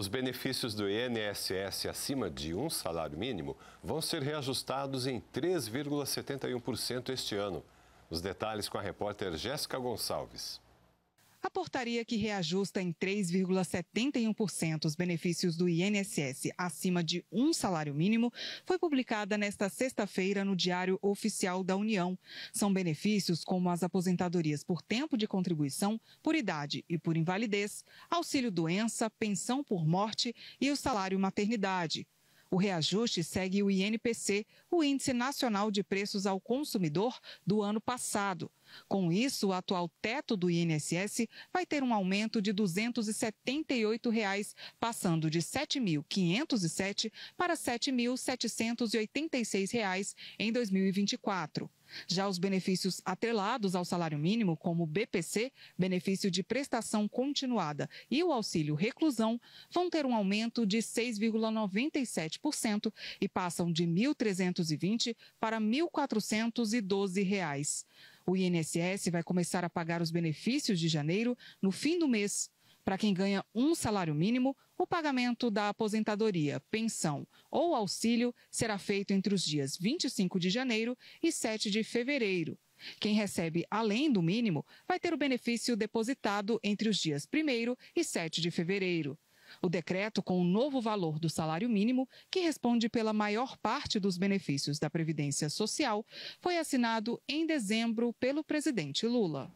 Os benefícios do INSS acima de um salário mínimo vão ser reajustados em 3,71% este ano. Os detalhes com a repórter Jéssica Gonçalves. A portaria que reajusta em 3,71% os benefícios do INSS acima de um salário mínimo foi publicada nesta sexta-feira no Diário Oficial da União. São benefícios como as aposentadorias por tempo de contribuição, por idade e por invalidez, auxílio-doença, pensão por morte e o salário maternidade. O reajuste segue o INPC, o Índice Nacional de Preços ao Consumidor, do ano passado. Com isso, o atual teto do INSS vai ter um aumento de R$ 278, passando de R$ 7.507 para R$ 7.786 em 2024. Já os benefícios atrelados ao salário mínimo, como o BPC, benefício de prestação continuada, e o auxílio reclusão, vão ter um aumento de 6,97% e passam de R$ 1.320 para R$ 1.412. Reais. O INSS vai começar a pagar os benefícios de janeiro no fim do mês. Para quem ganha um salário mínimo, o pagamento da aposentadoria, pensão ou auxílio será feito entre os dias 25 de janeiro e 7 de fevereiro. Quem recebe além do mínimo vai ter o benefício depositado entre os dias 1 e 7 de fevereiro. O decreto, com o novo valor do salário mínimo, que responde pela maior parte dos benefícios da Previdência Social, foi assinado em dezembro pelo presidente Lula.